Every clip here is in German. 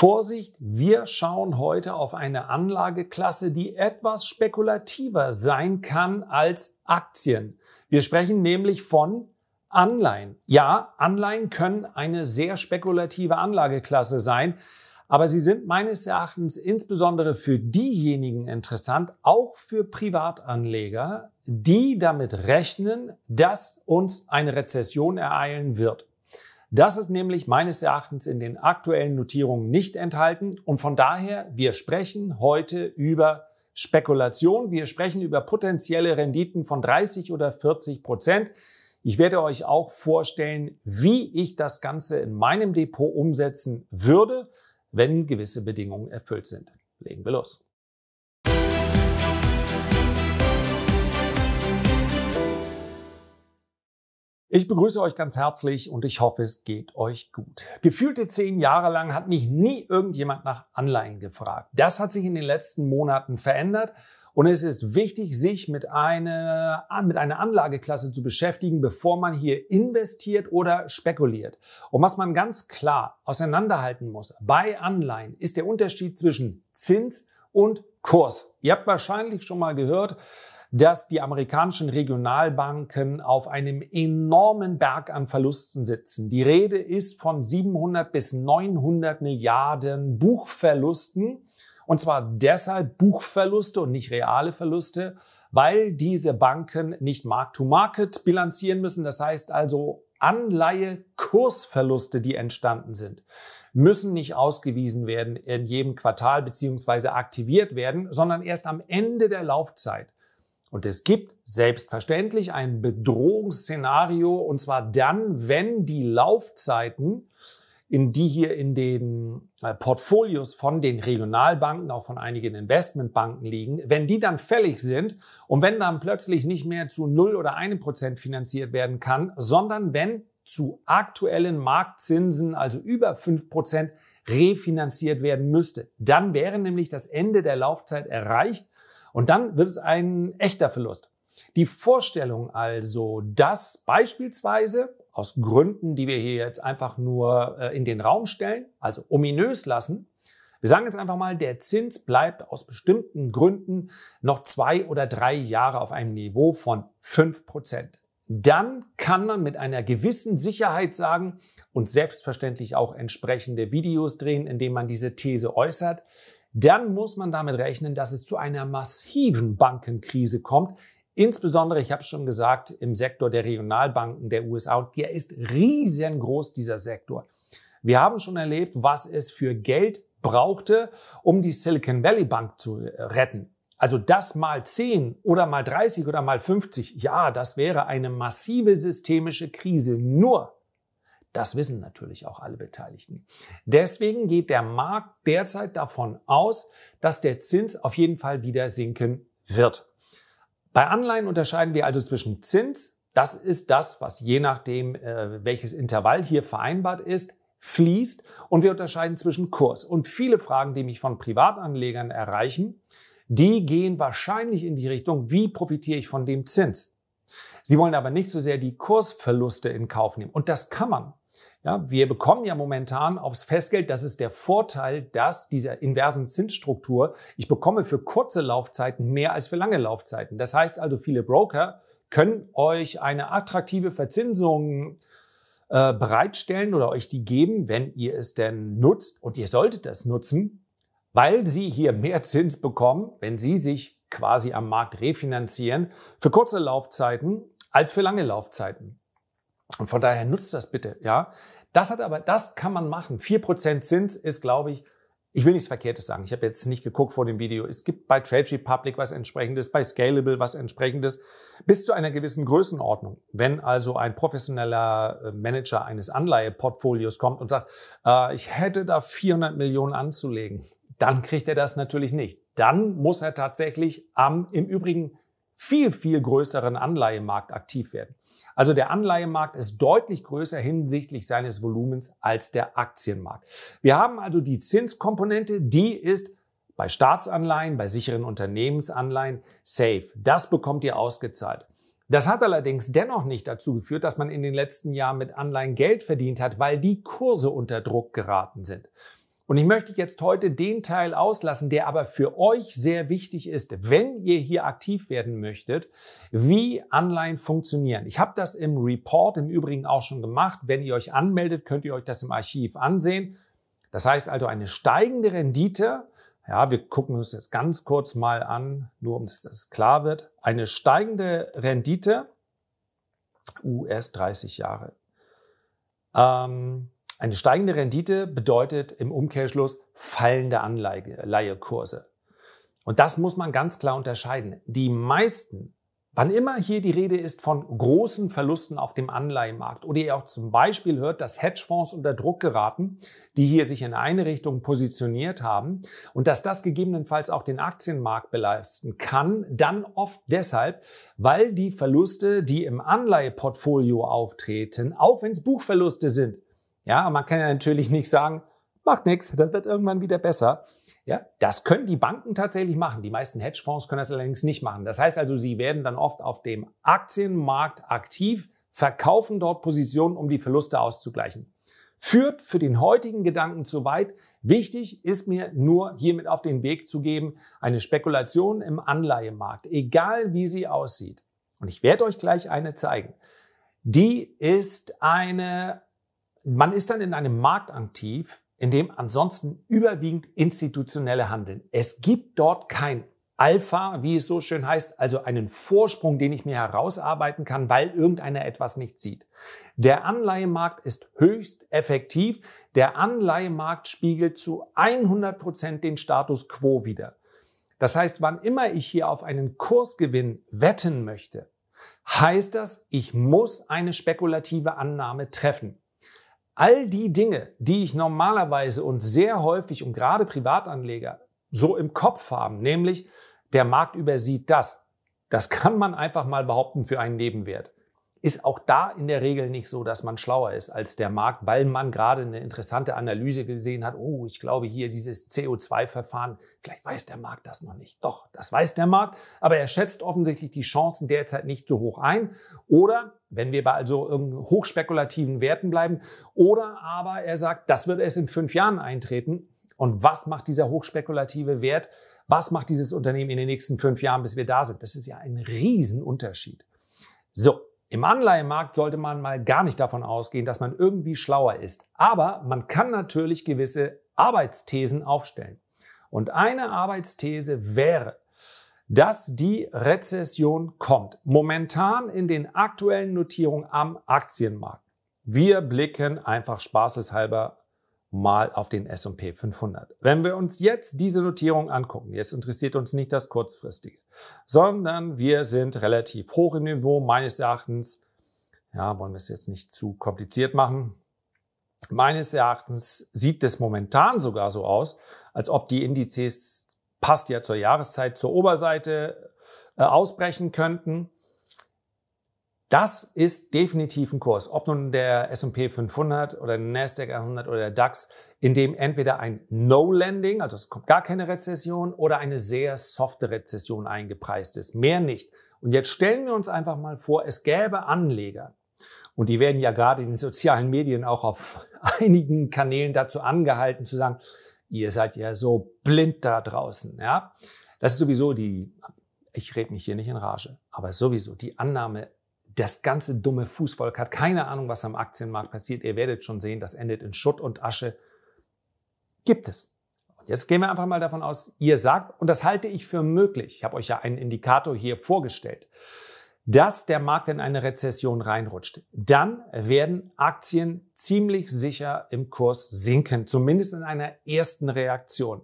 Vorsicht, wir schauen heute auf eine Anlageklasse, die etwas spekulativer sein kann als Aktien. Wir sprechen nämlich von Anleihen. Ja, Anleihen können eine sehr spekulative Anlageklasse sein, aber sie sind meines Erachtens insbesondere für diejenigen interessant, auch für Privatanleger, die damit rechnen, dass uns eine Rezession ereilen wird. Das ist nämlich meines Erachtens in den aktuellen Notierungen nicht enthalten. Und von daher, wir sprechen heute über Spekulation. Wir sprechen über potenzielle Renditen von 30 oder 40 Prozent. Ich werde euch auch vorstellen, wie ich das Ganze in meinem Depot umsetzen würde, wenn gewisse Bedingungen erfüllt sind. Legen wir los. Ich begrüße euch ganz herzlich und ich hoffe, es geht euch gut. Gefühlte zehn Jahre lang hat mich nie irgendjemand nach Anleihen gefragt. Das hat sich in den letzten Monaten verändert und es ist wichtig, sich mit einer, mit einer Anlageklasse zu beschäftigen, bevor man hier investiert oder spekuliert. Und was man ganz klar auseinanderhalten muss bei Anleihen ist der Unterschied zwischen Zins und Kurs. Ihr habt wahrscheinlich schon mal gehört, dass die amerikanischen Regionalbanken auf einem enormen Berg an Verlusten sitzen. Die Rede ist von 700 bis 900 Milliarden Buchverlusten. Und zwar deshalb Buchverluste und nicht reale Verluste, weil diese Banken nicht Mark-to-Market bilanzieren müssen. Das heißt also Anleihekursverluste, die entstanden sind müssen nicht ausgewiesen werden in jedem Quartal beziehungsweise aktiviert werden, sondern erst am Ende der Laufzeit. Und es gibt selbstverständlich ein Bedrohungsszenario, und zwar dann, wenn die Laufzeiten, in die hier in den äh, Portfolios von den Regionalbanken, auch von einigen Investmentbanken liegen, wenn die dann fällig sind und wenn dann plötzlich nicht mehr zu 0 oder 1 Prozent finanziert werden kann, sondern wenn zu aktuellen Marktzinsen, also über 5 Prozent, refinanziert werden müsste. Dann wäre nämlich das Ende der Laufzeit erreicht und dann wird es ein echter Verlust. Die Vorstellung also, dass beispielsweise aus Gründen, die wir hier jetzt einfach nur äh, in den Raum stellen, also ominös lassen, wir sagen jetzt einfach mal, der Zins bleibt aus bestimmten Gründen noch zwei oder drei Jahre auf einem Niveau von fünf Prozent. Dann kann man mit einer gewissen Sicherheit sagen und selbstverständlich auch entsprechende Videos drehen, indem man diese These äußert, dann muss man damit rechnen, dass es zu einer massiven Bankenkrise kommt. Insbesondere, ich habe schon gesagt, im Sektor der Regionalbanken der USA. der ist riesengroß, dieser Sektor. Wir haben schon erlebt, was es für Geld brauchte, um die Silicon Valley Bank zu äh, retten. Also das mal 10 oder mal 30 oder mal 50, ja, das wäre eine massive systemische Krise. Nur das wissen natürlich auch alle Beteiligten. Deswegen geht der Markt derzeit davon aus, dass der Zins auf jeden Fall wieder sinken wird. Bei Anleihen unterscheiden wir also zwischen Zins, das ist das, was je nachdem, äh, welches Intervall hier vereinbart ist, fließt und wir unterscheiden zwischen Kurs. Und viele Fragen, die mich von Privatanlegern erreichen, die gehen wahrscheinlich in die Richtung, wie profitiere ich von dem Zins? Sie wollen aber nicht so sehr die Kursverluste in Kauf nehmen. Und das kann man. Ja, wir bekommen ja momentan aufs Festgeld, das ist der Vorteil, dass dieser inversen Zinsstruktur, ich bekomme für kurze Laufzeiten mehr als für lange Laufzeiten. Das heißt also, viele Broker können euch eine attraktive Verzinsung äh, bereitstellen oder euch die geben, wenn ihr es denn nutzt und ihr solltet das nutzen, weil sie hier mehr Zins bekommen, wenn sie sich quasi am Markt refinanzieren, für kurze Laufzeiten als für lange Laufzeiten. Und von daher nutzt das bitte, ja. Das hat aber, das kann man machen. 4% Zins ist, glaube ich, ich will nichts Verkehrtes sagen. Ich habe jetzt nicht geguckt vor dem Video. Es gibt bei Trade Republic was entsprechendes, bei Scalable was entsprechendes, bis zu einer gewissen Größenordnung. Wenn also ein professioneller äh, Manager eines Anleiheportfolios kommt und sagt, äh, ich hätte da 400 Millionen anzulegen, dann kriegt er das natürlich nicht. Dann muss er tatsächlich am, im Übrigen, viel, viel größeren Anleihemarkt aktiv werden. Also der Anleihemarkt ist deutlich größer hinsichtlich seines Volumens als der Aktienmarkt. Wir haben also die Zinskomponente, die ist bei Staatsanleihen, bei sicheren Unternehmensanleihen safe. Das bekommt ihr ausgezahlt. Das hat allerdings dennoch nicht dazu geführt, dass man in den letzten Jahren mit Anleihen Geld verdient hat, weil die Kurse unter Druck geraten sind. Und ich möchte jetzt heute den Teil auslassen, der aber für euch sehr wichtig ist, wenn ihr hier aktiv werden möchtet, wie Anleihen funktionieren. Ich habe das im Report im Übrigen auch schon gemacht. Wenn ihr euch anmeldet, könnt ihr euch das im Archiv ansehen. Das heißt also eine steigende Rendite. Ja, wir gucken uns das ganz kurz mal an, nur um es klar wird. Eine steigende Rendite, US 30 Jahre. Ähm, eine steigende Rendite bedeutet im Umkehrschluss fallende Anleihekurse. Und das muss man ganz klar unterscheiden. Die meisten, wann immer hier die Rede ist von großen Verlusten auf dem Anleihemarkt oder ihr auch zum Beispiel hört, dass Hedgefonds unter Druck geraten, die hier sich in eine Richtung positioniert haben und dass das gegebenenfalls auch den Aktienmarkt beleisten kann, dann oft deshalb, weil die Verluste, die im Anleiheportfolio auftreten, auch wenn es Buchverluste sind, ja, man kann ja natürlich nicht sagen, macht nichts, das wird irgendwann wieder besser. Ja, das können die Banken tatsächlich machen. Die meisten Hedgefonds können das allerdings nicht machen. Das heißt also, sie werden dann oft auf dem Aktienmarkt aktiv, verkaufen dort Positionen, um die Verluste auszugleichen. Führt für den heutigen Gedanken zu weit. Wichtig ist mir nur hiermit auf den Weg zu geben, eine Spekulation im Anleihemarkt, egal wie sie aussieht. Und ich werde euch gleich eine zeigen. Die ist eine man ist dann in einem Markt aktiv, in dem ansonsten überwiegend institutionelle handeln. Es gibt dort kein Alpha, wie es so schön heißt, also einen Vorsprung, den ich mir herausarbeiten kann, weil irgendeiner etwas nicht sieht. Der Anleihemarkt ist höchst effektiv. Der Anleihemarkt spiegelt zu 100 Prozent den Status quo wider. Das heißt, wann immer ich hier auf einen Kursgewinn wetten möchte, heißt das, ich muss eine spekulative Annahme treffen. All die Dinge, die ich normalerweise und sehr häufig und gerade Privatanleger so im Kopf haben, nämlich der Markt übersieht das. Das kann man einfach mal behaupten für einen Nebenwert ist auch da in der Regel nicht so, dass man schlauer ist als der Markt, weil man gerade eine interessante Analyse gesehen hat. Oh, ich glaube hier dieses CO2-Verfahren, vielleicht weiß der Markt das noch nicht. Doch, das weiß der Markt, aber er schätzt offensichtlich die Chancen derzeit nicht so hoch ein. Oder, wenn wir bei also irgendeinen hochspekulativen Werten bleiben, oder aber er sagt, das wird erst in fünf Jahren eintreten. Und was macht dieser hochspekulative Wert? Was macht dieses Unternehmen in den nächsten fünf Jahren, bis wir da sind? Das ist ja ein Riesenunterschied. So, im Anleihemarkt sollte man mal gar nicht davon ausgehen, dass man irgendwie schlauer ist. Aber man kann natürlich gewisse Arbeitsthesen aufstellen. Und eine Arbeitsthese wäre, dass die Rezession kommt. Momentan in den aktuellen Notierungen am Aktienmarkt. Wir blicken einfach spaßeshalber mal auf den S&P 500. Wenn wir uns jetzt diese Notierung angucken, jetzt interessiert uns nicht das kurzfristige, sondern wir sind relativ hoch im Niveau meines Erachtens. Ja, wollen wir es jetzt nicht zu kompliziert machen. Meines Erachtens sieht es momentan sogar so aus, als ob die Indizes passt ja zur Jahreszeit zur Oberseite äh, ausbrechen könnten. Das ist definitiv ein Kurs, ob nun der S&P 500 oder der Nasdaq 100 oder der DAX, in dem entweder ein No-Landing, also es kommt gar keine Rezession, oder eine sehr softe Rezession eingepreist ist. Mehr nicht. Und jetzt stellen wir uns einfach mal vor, es gäbe Anleger, und die werden ja gerade in den sozialen Medien auch auf einigen Kanälen dazu angehalten zu sagen, ihr seid ja so blind da draußen, ja. Das ist sowieso die, ich rede mich hier nicht in Rage, aber sowieso die Annahme das ganze dumme Fußvolk hat keine Ahnung, was am Aktienmarkt passiert. Ihr werdet schon sehen, das endet in Schutt und Asche. Gibt es. Und jetzt gehen wir einfach mal davon aus, ihr sagt, und das halte ich für möglich, ich habe euch ja einen Indikator hier vorgestellt, dass der Markt in eine Rezession reinrutscht. Dann werden Aktien ziemlich sicher im Kurs sinken, zumindest in einer ersten Reaktion.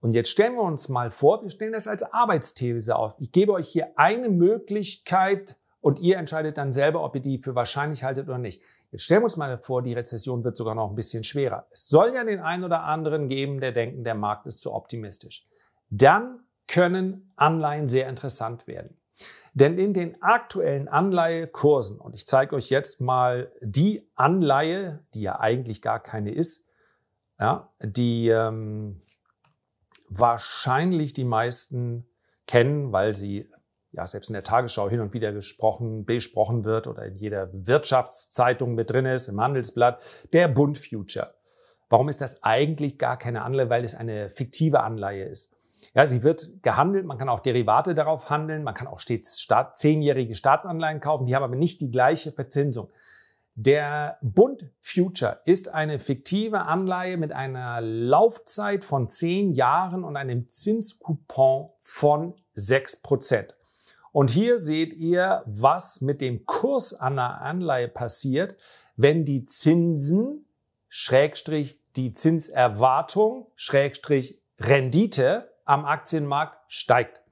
Und jetzt stellen wir uns mal vor, wir stellen das als Arbeitsthese auf. Ich gebe euch hier eine Möglichkeit, und ihr entscheidet dann selber, ob ihr die für wahrscheinlich haltet oder nicht. Jetzt stellen wir uns mal vor, die Rezession wird sogar noch ein bisschen schwerer. Es soll ja den einen oder anderen geben, der denken, der Markt ist zu optimistisch. Dann können Anleihen sehr interessant werden. Denn in den aktuellen Anleihekursen, und ich zeige euch jetzt mal die Anleihe, die ja eigentlich gar keine ist, ja, die ähm, wahrscheinlich die meisten kennen, weil sie ja, selbst in der Tagesschau hin und wieder gesprochen, besprochen wird oder in jeder Wirtschaftszeitung mit drin ist, im Handelsblatt, der Bund Future. Warum ist das eigentlich gar keine Anleihe? Weil es eine fiktive Anleihe ist. Ja, sie wird gehandelt, man kann auch Derivate darauf handeln, man kann auch stets staat, zehnjährige Staatsanleihen kaufen, die haben aber nicht die gleiche Verzinsung. Der Bund Future ist eine fiktive Anleihe mit einer Laufzeit von zehn Jahren und einem Zinscoupon von sechs Prozent. Und hier seht ihr, was mit dem Kurs an der Anleihe passiert, wenn die Zinsen, Schrägstrich, die Zinserwartung, Schrägstrich, Rendite am Aktienmarkt steigt.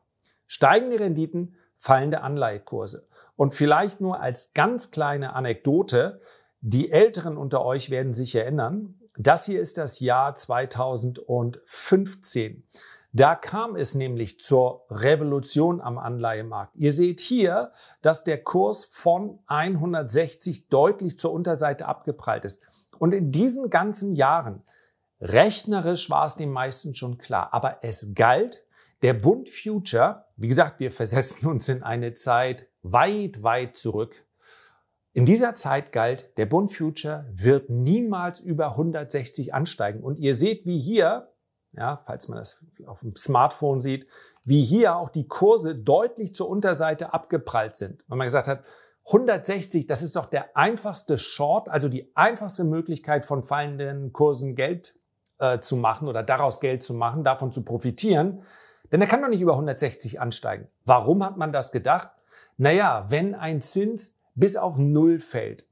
Steigende Renditen, fallende Anleihekurse. Und vielleicht nur als ganz kleine Anekdote, die Älteren unter euch werden sich erinnern, das hier ist das Jahr 2015. Da kam es nämlich zur Revolution am Anleihemarkt. Ihr seht hier, dass der Kurs von 160 deutlich zur Unterseite abgeprallt ist. Und in diesen ganzen Jahren, rechnerisch war es den meisten schon klar, aber es galt, der Bund Future, wie gesagt, wir versetzen uns in eine Zeit weit, weit zurück. In dieser Zeit galt, der Bund Future wird niemals über 160 ansteigen. Und ihr seht, wie hier ja, falls man das auf dem Smartphone sieht, wie hier auch die Kurse deutlich zur Unterseite abgeprallt sind. Wenn man gesagt hat, 160, das ist doch der einfachste Short, also die einfachste Möglichkeit von fallenden Kursen Geld äh, zu machen oder daraus Geld zu machen, davon zu profitieren. Denn er kann doch nicht über 160 ansteigen. Warum hat man das gedacht? Naja, wenn ein Zins bis auf Null fällt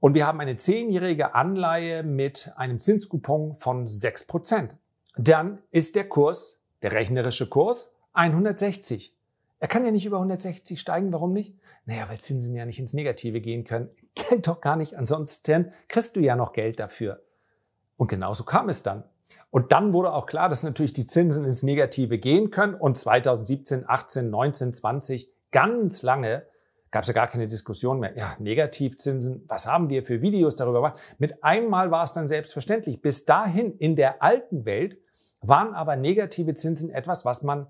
und wir haben eine zehnjährige Anleihe mit einem Zinskupon von 6% dann ist der Kurs, der rechnerische Kurs, 160. Er kann ja nicht über 160 steigen, warum nicht? Naja, weil Zinsen ja nicht ins Negative gehen können. Geld doch gar nicht, ansonsten kriegst du ja noch Geld dafür. Und genauso kam es dann. Und dann wurde auch klar, dass natürlich die Zinsen ins Negative gehen können und 2017, 18, 19, 20 ganz lange gab es ja gar keine Diskussion mehr. Ja, Negativzinsen, was haben wir für Videos darüber gemacht? Mit einmal war es dann selbstverständlich. Bis dahin in der alten Welt waren aber negative Zinsen etwas, was man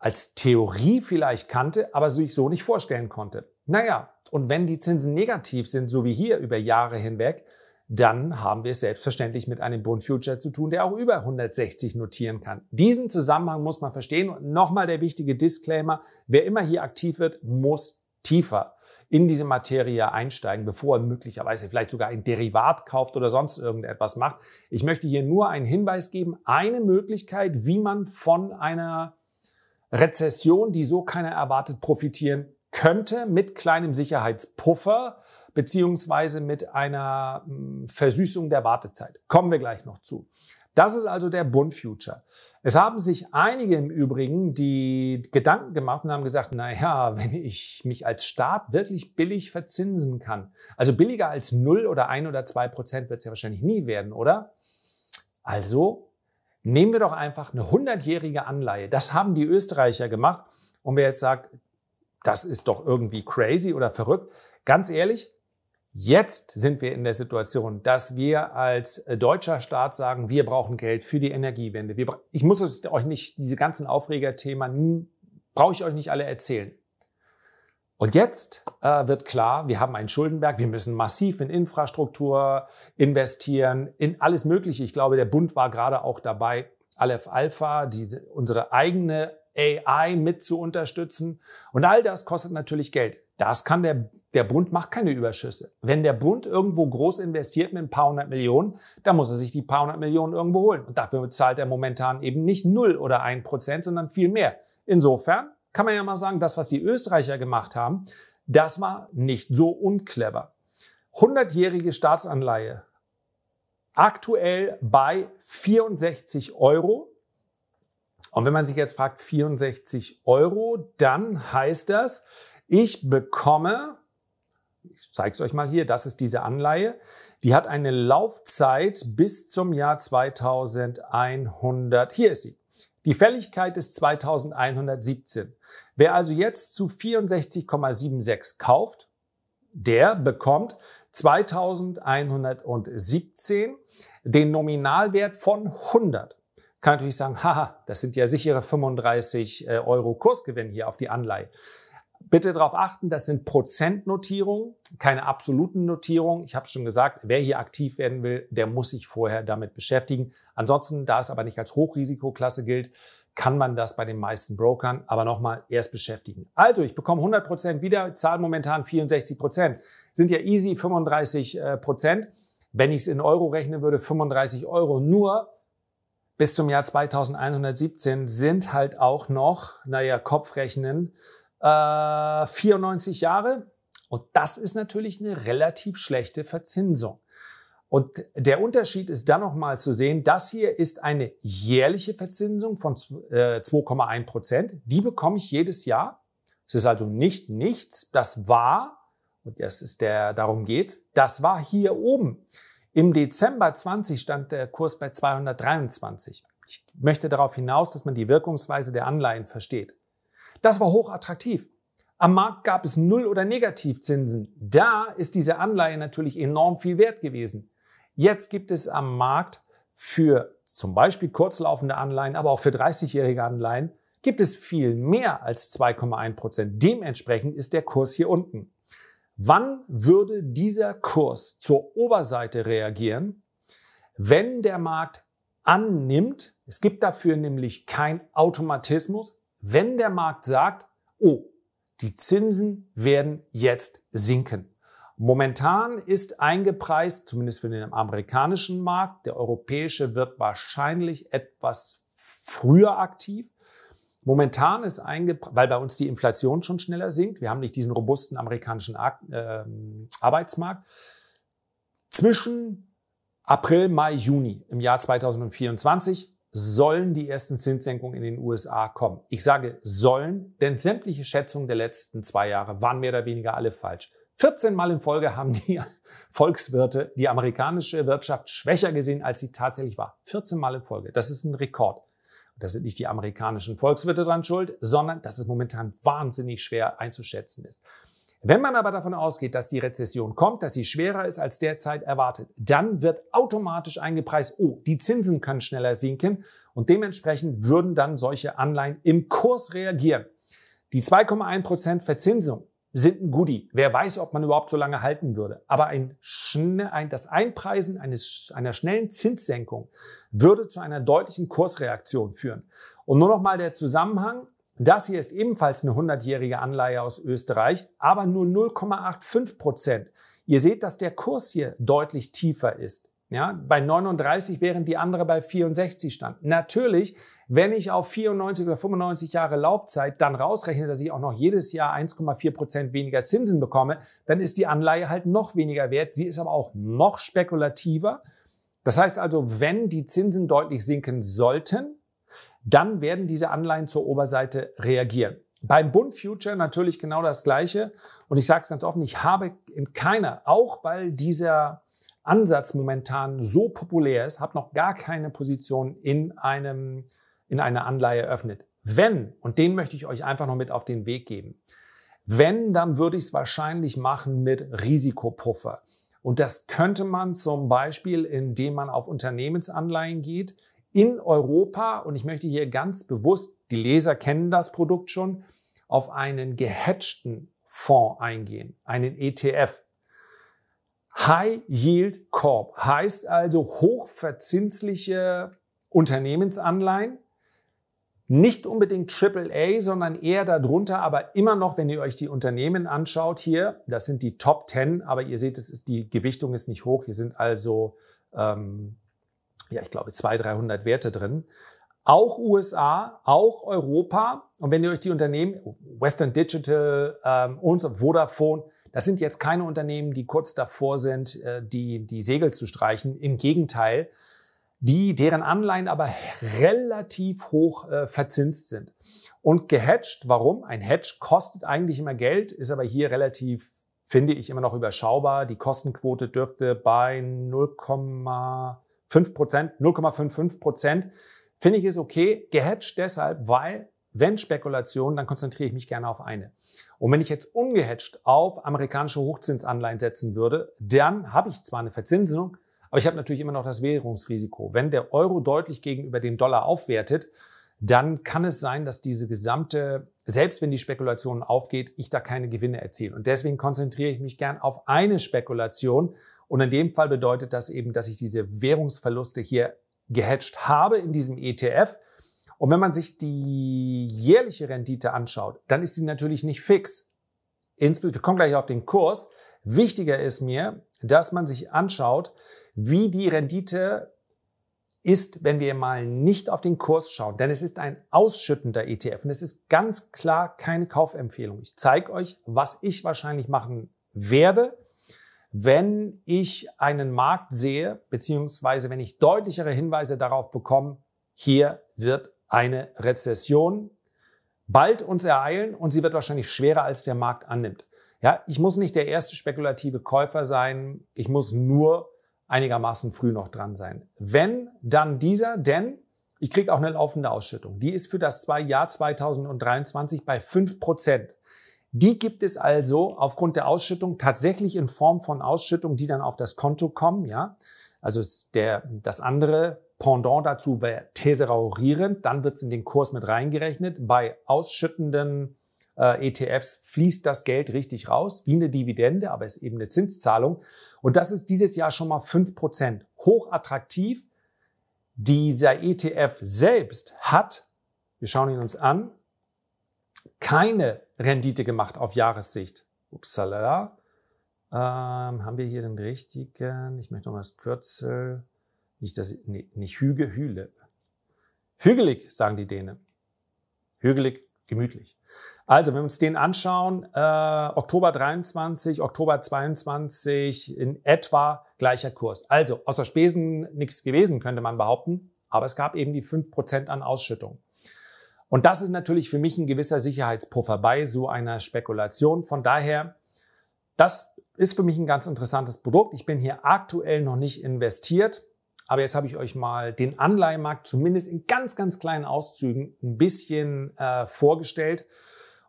als Theorie vielleicht kannte, aber sich so nicht vorstellen konnte. Naja, und wenn die Zinsen negativ sind, so wie hier über Jahre hinweg, dann haben wir es selbstverständlich mit einem Bund Future zu tun, der auch über 160 notieren kann. Diesen Zusammenhang muss man verstehen und nochmal der wichtige Disclaimer, wer immer hier aktiv wird, muss tiefer in diese Materie einsteigen, bevor er möglicherweise vielleicht sogar ein Derivat kauft oder sonst irgendetwas macht. Ich möchte hier nur einen Hinweis geben, eine Möglichkeit, wie man von einer Rezession, die so keiner erwartet, profitieren könnte mit kleinem Sicherheitspuffer beziehungsweise mit einer hm, Versüßung der Wartezeit. Kommen wir gleich noch zu. Das ist also der Bund Future. Es haben sich einige im Übrigen die Gedanken gemacht und haben gesagt, na ja, wenn ich mich als Staat wirklich billig verzinsen kann, also billiger als 0 oder 1 oder 2 Prozent wird es ja wahrscheinlich nie werden, oder? Also nehmen wir doch einfach eine 100-jährige Anleihe. Das haben die Österreicher gemacht. Und wer jetzt sagt, das ist doch irgendwie crazy oder verrückt, ganz ehrlich, Jetzt sind wir in der Situation, dass wir als äh, deutscher Staat sagen, wir brauchen Geld für die Energiewende. Wir, ich muss euch nicht, diese ganzen Aufregerthemen, brauche ich euch nicht alle erzählen. Und jetzt äh, wird klar, wir haben einen Schuldenberg, wir müssen massiv in Infrastruktur investieren, in alles Mögliche. Ich glaube, der Bund war gerade auch dabei, Aleph Alpha, diese, unsere eigene AI mit zu unterstützen. Und all das kostet natürlich Geld. Das kann der der Bund macht keine Überschüsse. Wenn der Bund irgendwo groß investiert mit ein paar hundert Millionen, dann muss er sich die paar hundert Millionen irgendwo holen. Und dafür bezahlt er momentan eben nicht null oder ein Prozent, sondern viel mehr. Insofern kann man ja mal sagen, das, was die Österreicher gemacht haben, das war nicht so unclever. 100-jährige Staatsanleihe aktuell bei 64 Euro. Und wenn man sich jetzt fragt, 64 Euro, dann heißt das, ich bekomme ich zeige es euch mal hier, das ist diese Anleihe. Die hat eine Laufzeit bis zum Jahr 2100. Hier ist sie. Die Fälligkeit ist 2117. Wer also jetzt zu 64,76 kauft, der bekommt 2117 den Nominalwert von 100 kann natürlich sagen, haha, das sind ja sichere 35 äh, Euro Kursgewinn hier auf die Anleihe. Bitte darauf achten, das sind Prozentnotierungen, keine absoluten Notierungen. Ich habe schon gesagt, wer hier aktiv werden will, der muss sich vorher damit beschäftigen. Ansonsten, da es aber nicht als Hochrisikoklasse gilt, kann man das bei den meisten Brokern aber nochmal erst beschäftigen. Also, ich bekomme 100% Prozent wieder, zahle momentan 64%. Prozent, Sind ja easy 35%. Äh, Prozent. Wenn ich es in Euro rechnen würde, 35 Euro. Nur bis zum Jahr 2117 sind halt auch noch, naja, Kopfrechnen, äh, 94 Jahre. Und das ist natürlich eine relativ schlechte Verzinsung. Und der Unterschied ist dann nochmal zu sehen, das hier ist eine jährliche Verzinsung von 2,1 äh, Prozent. Die bekomme ich jedes Jahr. Es ist also nicht nichts. Das war, und das ist der, darum geht's, das war hier oben. Im Dezember 20 stand der Kurs bei 223. Ich möchte darauf hinaus, dass man die Wirkungsweise der Anleihen versteht. Das war hochattraktiv. Am Markt gab es Null- oder Negativzinsen. Da ist diese Anleihe natürlich enorm viel wert gewesen. Jetzt gibt es am Markt für zum Beispiel kurzlaufende Anleihen, aber auch für 30-jährige Anleihen, gibt es viel mehr als 2,1 Prozent. Dementsprechend ist der Kurs hier unten. Wann würde dieser Kurs zur Oberseite reagieren, wenn der Markt annimmt, es gibt dafür nämlich keinen Automatismus, wenn der Markt sagt, oh, die Zinsen werden jetzt sinken. Momentan ist eingepreist, zumindest für den amerikanischen Markt, der europäische wird wahrscheinlich etwas früher aktiv. Momentan ist eingepreist, weil bei uns die Inflation schon schneller sinkt. Wir haben nicht diesen robusten amerikanischen ähm, Arbeitsmarkt. Zwischen April, Mai, Juni im Jahr 2024 sollen die ersten Zinssenkungen in den USA kommen. Ich sage sollen, denn sämtliche Schätzungen der letzten zwei Jahre waren mehr oder weniger alle falsch. 14 Mal in Folge haben die Volkswirte die amerikanische Wirtschaft schwächer gesehen, als sie tatsächlich war. 14 Mal in Folge. Das ist ein Rekord. Da sind nicht die amerikanischen Volkswirte dran schuld, sondern dass es momentan wahnsinnig schwer einzuschätzen ist. Wenn man aber davon ausgeht, dass die Rezession kommt, dass sie schwerer ist als derzeit erwartet, dann wird automatisch eingepreist, oh, die Zinsen können schneller sinken und dementsprechend würden dann solche Anleihen im Kurs reagieren. Die 2,1% Verzinsung sind ein Goodie. Wer weiß, ob man überhaupt so lange halten würde. Aber ein, das Einpreisen eines, einer schnellen Zinssenkung würde zu einer deutlichen Kursreaktion führen. Und nur nochmal der Zusammenhang. Das hier ist ebenfalls eine 100-jährige Anleihe aus Österreich, aber nur 0,85 Prozent. Ihr seht, dass der Kurs hier deutlich tiefer ist. Ja, bei 39, während die andere bei 64 stand. Natürlich, wenn ich auf 94 oder 95 Jahre Laufzeit dann rausrechne, dass ich auch noch jedes Jahr 1,4 Prozent weniger Zinsen bekomme, dann ist die Anleihe halt noch weniger wert. Sie ist aber auch noch spekulativer. Das heißt also, wenn die Zinsen deutlich sinken sollten, dann werden diese Anleihen zur Oberseite reagieren. Beim Bund Future natürlich genau das Gleiche. Und ich sage es ganz offen, ich habe in keiner, auch weil dieser Ansatz momentan so populär ist, habe noch gar keine Position in, einem, in einer Anleihe eröffnet. Wenn, und den möchte ich euch einfach noch mit auf den Weg geben, wenn, dann würde ich es wahrscheinlich machen mit Risikopuffer. Und das könnte man zum Beispiel, indem man auf Unternehmensanleihen geht, in Europa, und ich möchte hier ganz bewusst, die Leser kennen das Produkt schon, auf einen gehatchten Fonds eingehen, einen ETF. High Yield Corp heißt also hochverzinsliche Unternehmensanleihen, nicht unbedingt AAA, sondern eher darunter, aber immer noch, wenn ihr euch die Unternehmen anschaut hier, das sind die Top 10, aber ihr seht, es ist, die Gewichtung ist nicht hoch. Hier sind also ähm, ja, ich glaube, 200, 300 Werte drin. Auch USA, auch Europa. Und wenn ihr euch die Unternehmen, Western Digital ähm, und Vodafone, das sind jetzt keine Unternehmen, die kurz davor sind, äh, die, die Segel zu streichen. Im Gegenteil, die, deren Anleihen aber relativ hoch äh, verzinst sind. Und gehedged, warum? Ein Hedge kostet eigentlich immer Geld, ist aber hier relativ, finde ich, immer noch überschaubar. Die Kostenquote dürfte bei 0, 5 0,55 finde ich es okay. Gehatcht deshalb, weil wenn Spekulation, dann konzentriere ich mich gerne auf eine. Und wenn ich jetzt ungehatcht auf amerikanische Hochzinsanleihen setzen würde, dann habe ich zwar eine Verzinsung, aber ich habe natürlich immer noch das Währungsrisiko. Wenn der Euro deutlich gegenüber dem Dollar aufwertet, dann kann es sein, dass diese gesamte, selbst wenn die Spekulation aufgeht, ich da keine Gewinne erziele. Und deswegen konzentriere ich mich gern auf eine Spekulation, und in dem Fall bedeutet das eben, dass ich diese Währungsverluste hier gehatcht habe in diesem ETF. Und wenn man sich die jährliche Rendite anschaut, dann ist sie natürlich nicht fix. Wir kommen gleich auf den Kurs. Wichtiger ist mir, dass man sich anschaut, wie die Rendite ist, wenn wir mal nicht auf den Kurs schauen. Denn es ist ein ausschüttender ETF und es ist ganz klar keine Kaufempfehlung. Ich zeige euch, was ich wahrscheinlich machen werde wenn ich einen Markt sehe, beziehungsweise wenn ich deutlichere Hinweise darauf bekomme, hier wird eine Rezession bald uns ereilen und sie wird wahrscheinlich schwerer, als der Markt annimmt. Ja, ich muss nicht der erste spekulative Käufer sein. Ich muss nur einigermaßen früh noch dran sein. Wenn, dann dieser, denn ich kriege auch eine laufende Ausschüttung. Die ist für das Jahr 2023 bei 5%. Die gibt es also aufgrund der Ausschüttung tatsächlich in Form von Ausschüttungen, die dann auf das Konto kommen, ja. Also der, das andere Pendant dazu wäre tesaurierend, dann wird es in den Kurs mit reingerechnet. Bei ausschüttenden äh, ETFs fließt das Geld richtig raus, wie eine Dividende, aber es ist eben eine Zinszahlung. Und das ist dieses Jahr schon mal fünf Prozent Hochattraktiv. Dieser ETF selbst hat, wir schauen ihn uns an, keine Rendite gemacht auf Jahressicht. Upsala. Ähm, haben wir hier den richtigen? Ich möchte noch mal das Kürzel. Nicht, das, nee, nicht Hüge, Hüle. Hügelig, sagen die Dänen. Hügelig, gemütlich. Also, wenn wir uns den anschauen, äh, Oktober 23, Oktober 22 in etwa gleicher Kurs. Also, außer Spesen nichts gewesen, könnte man behaupten. Aber es gab eben die 5% an Ausschüttung. Und das ist natürlich für mich ein gewisser Sicherheitspuffer bei so einer Spekulation. Von daher, das ist für mich ein ganz interessantes Produkt. Ich bin hier aktuell noch nicht investiert, aber jetzt habe ich euch mal den Anleihenmarkt zumindest in ganz, ganz kleinen Auszügen ein bisschen äh, vorgestellt.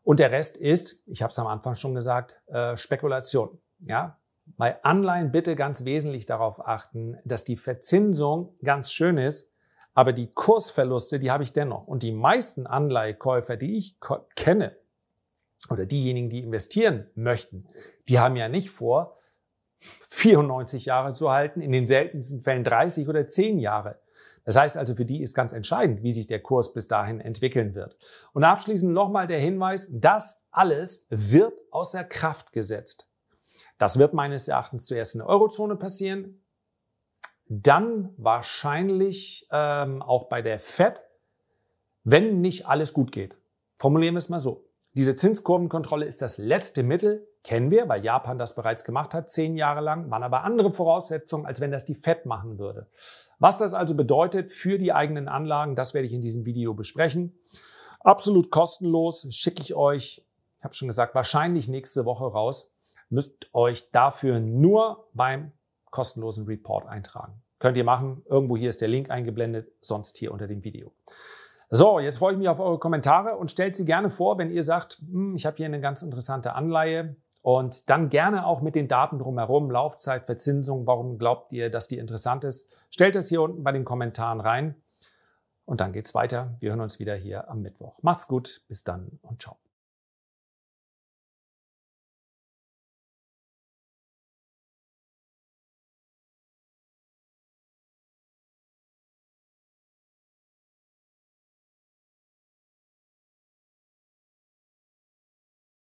Und der Rest ist, ich habe es am Anfang schon gesagt, äh, Spekulation. Ja, bei Anleihen bitte ganz wesentlich darauf achten, dass die Verzinsung ganz schön ist, aber die Kursverluste, die habe ich dennoch. Und die meisten Anleihekäufer, die ich kenne, oder diejenigen, die investieren möchten, die haben ja nicht vor, 94 Jahre zu halten, in den seltensten Fällen 30 oder 10 Jahre. Das heißt also, für die ist ganz entscheidend, wie sich der Kurs bis dahin entwickeln wird. Und abschließend nochmal der Hinweis, das alles wird außer Kraft gesetzt. Das wird meines Erachtens zuerst in der Eurozone passieren, dann wahrscheinlich ähm, auch bei der Fed, wenn nicht alles gut geht. Formulieren wir es mal so. Diese Zinskurvenkontrolle ist das letzte Mittel, kennen wir, weil Japan das bereits gemacht hat, zehn Jahre lang, waren aber andere Voraussetzungen, als wenn das die Fed machen würde. Was das also bedeutet für die eigenen Anlagen, das werde ich in diesem Video besprechen. Absolut kostenlos schicke ich euch, ich habe schon gesagt, wahrscheinlich nächste Woche raus. Müsst euch dafür nur beim kostenlosen Report eintragen. Könnt ihr machen. Irgendwo hier ist der Link eingeblendet, sonst hier unter dem Video. So, jetzt freue ich mich auf eure Kommentare und stellt sie gerne vor, wenn ihr sagt, hm, ich habe hier eine ganz interessante Anleihe, und dann gerne auch mit den Daten drumherum, Laufzeit, Verzinsung, warum glaubt ihr, dass die interessant ist? Stellt das hier unten bei den Kommentaren rein. Und dann geht's weiter. Wir hören uns wieder hier am Mittwoch. Macht's gut, bis dann und ciao.